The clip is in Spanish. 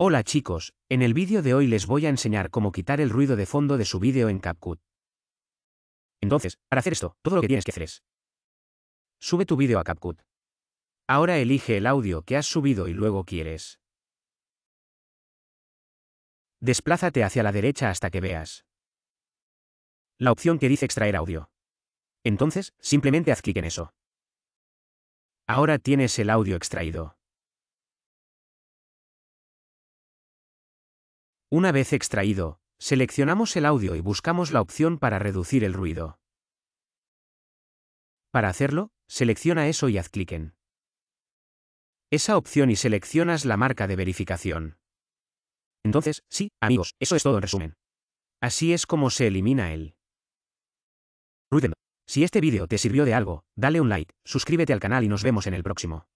Hola chicos, en el vídeo de hoy les voy a enseñar cómo quitar el ruido de fondo de su vídeo en CapCut. Entonces, para hacer esto, todo lo que tienes que hacer es... Sube tu vídeo a CapCut. Ahora elige el audio que has subido y luego quieres. Desplázate hacia la derecha hasta que veas. La opción que dice extraer audio. Entonces, simplemente haz clic en eso. Ahora tienes el audio extraído. Una vez extraído, seleccionamos el audio y buscamos la opción para reducir el ruido. Para hacerlo, selecciona eso y haz clic en esa opción y seleccionas la marca de verificación. Entonces, sí, amigos, eso es todo en resumen. Así es como se elimina el ruido. Si este vídeo te sirvió de algo, dale un like, suscríbete al canal y nos vemos en el próximo.